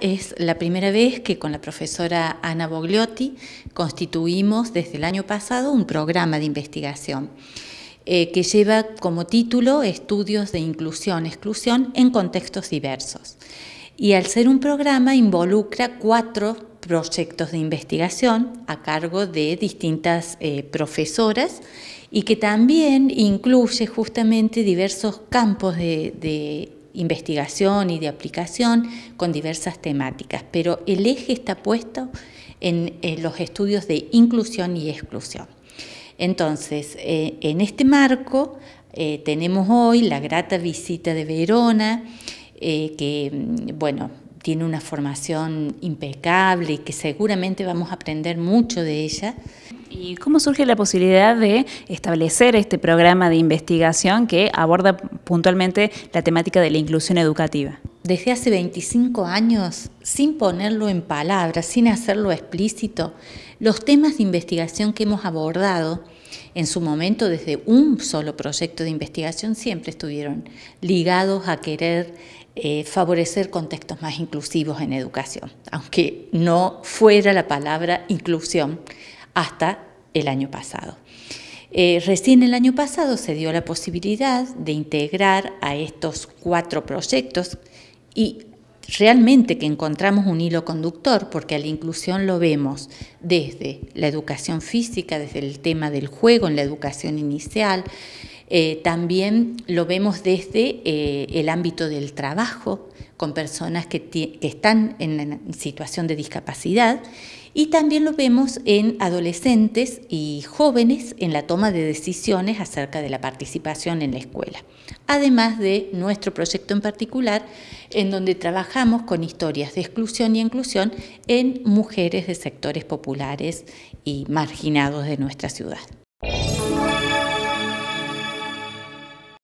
Es la primera vez que con la profesora Ana Bogliotti constituimos desde el año pasado un programa de investigación eh, que lleva como título Estudios de Inclusión-Exclusión en Contextos Diversos. Y al ser un programa involucra cuatro proyectos de investigación a cargo de distintas eh, profesoras y que también incluye justamente diversos campos de, de investigación y de aplicación con diversas temáticas, pero el eje está puesto en, los estudios de inclusión y exclusión. Entonces, eh, en este marco eh, tenemos hoy la grata visita de Verona, eh, que, mm, bueno, tiene una formación impecable y que seguramente vamos a aprender mucho de ella. ¿Y cómo surge la posibilidad de establecer este programa de investigación que aborda puntualmente la temática de la inclusión educativa. Desde hace 25 años, sin ponerlo en palabras, sin hacerlo explícito, los temas de investigación que hemos abordado en su momento desde un solo proyecto de investigación siempre estuvieron ligados a querer eh, favorecer contextos más inclusivos en educación, aunque no fuera la palabra inclusión hasta el año pasado. Eh, recién el año pasado se dio la posibilidad de integrar a estos cuatro proyectos y realmente que encontramos un hilo conductor, porque a la inclusión lo vemos desde la educación física, desde el tema del juego en la educación inicial, eh, también lo vemos desde eh, el ámbito del trabajo, con personas que, están en situación de discapacidad, y también lo vemos en adolescentes y jóvenes en la toma de decisiones acerca de la participación en la escuela. Además de nuestro proyecto en particular, en donde trabajamos con historias de exclusión y inclusión en mujeres de sectores populares y marginados de nuestra ciudad.